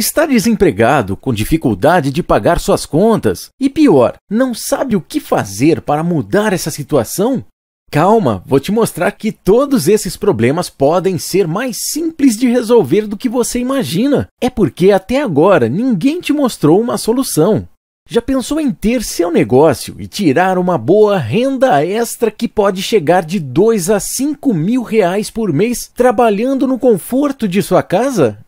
está desempregado, com dificuldade de pagar suas contas e, pior, não sabe o que fazer para mudar essa situação? Calma, vou te mostrar que todos esses problemas podem ser mais simples de resolver do que você imagina. É porque até agora ninguém te mostrou uma solução. Já pensou em ter seu negócio e tirar uma boa renda extra que pode chegar de 2 a 5 mil reais por mês trabalhando no conforto de sua casa?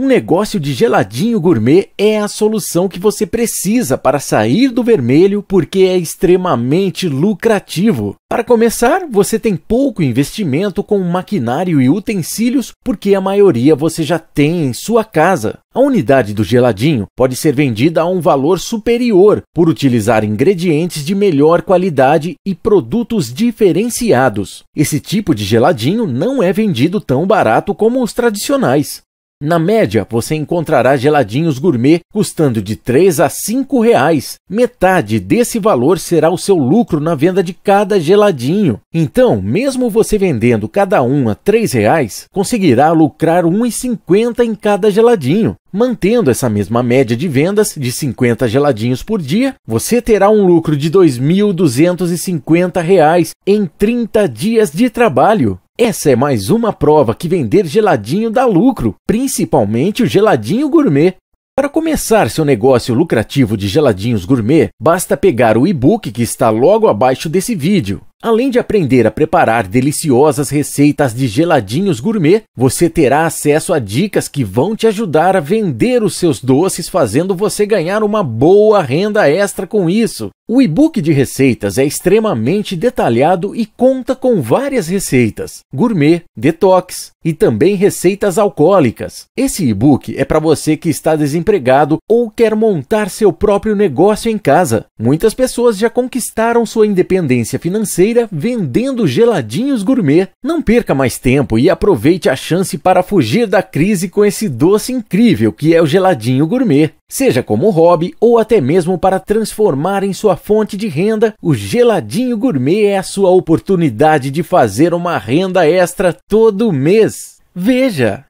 Um negócio de geladinho gourmet é a solução que você precisa para sair do vermelho porque é extremamente lucrativo. Para começar, você tem pouco investimento com maquinário e utensílios porque a maioria você já tem em sua casa. A unidade do geladinho pode ser vendida a um valor superior por utilizar ingredientes de melhor qualidade e produtos diferenciados. Esse tipo de geladinho não é vendido tão barato como os tradicionais. Na média, você encontrará geladinhos gourmet custando de 3 a 5 reais. Metade desse valor será o seu lucro na venda de cada geladinho. Então, mesmo você vendendo cada um a 3 reais, conseguirá lucrar 1,50 em cada geladinho. Mantendo essa mesma média de vendas de 50 geladinhos por dia, você terá um lucro de R$ 2.250 em 30 dias de trabalho. Essa é mais uma prova que vender geladinho dá lucro, principalmente o geladinho gourmet. Para começar seu negócio lucrativo de geladinhos gourmet, basta pegar o e-book que está logo abaixo desse vídeo Além de aprender a preparar deliciosas receitas de geladinhos gourmet, você terá acesso a dicas que vão te ajudar a vender os seus doces, fazendo você ganhar uma boa renda extra com isso. O e-book de receitas é extremamente detalhado e conta com várias receitas: gourmet, detox e também receitas alcoólicas. Esse e-book é para você que está desempregado ou quer montar seu próprio negócio em casa. Muitas pessoas já conquistaram sua independência financeira vendendo geladinhos gourmet. Não perca mais tempo e aproveite a chance para fugir da crise com esse doce incrível que é o geladinho gourmet. Seja como hobby ou até mesmo para transformar em sua fonte de renda, o geladinho gourmet é a sua oportunidade de fazer uma renda extra todo mês. Veja!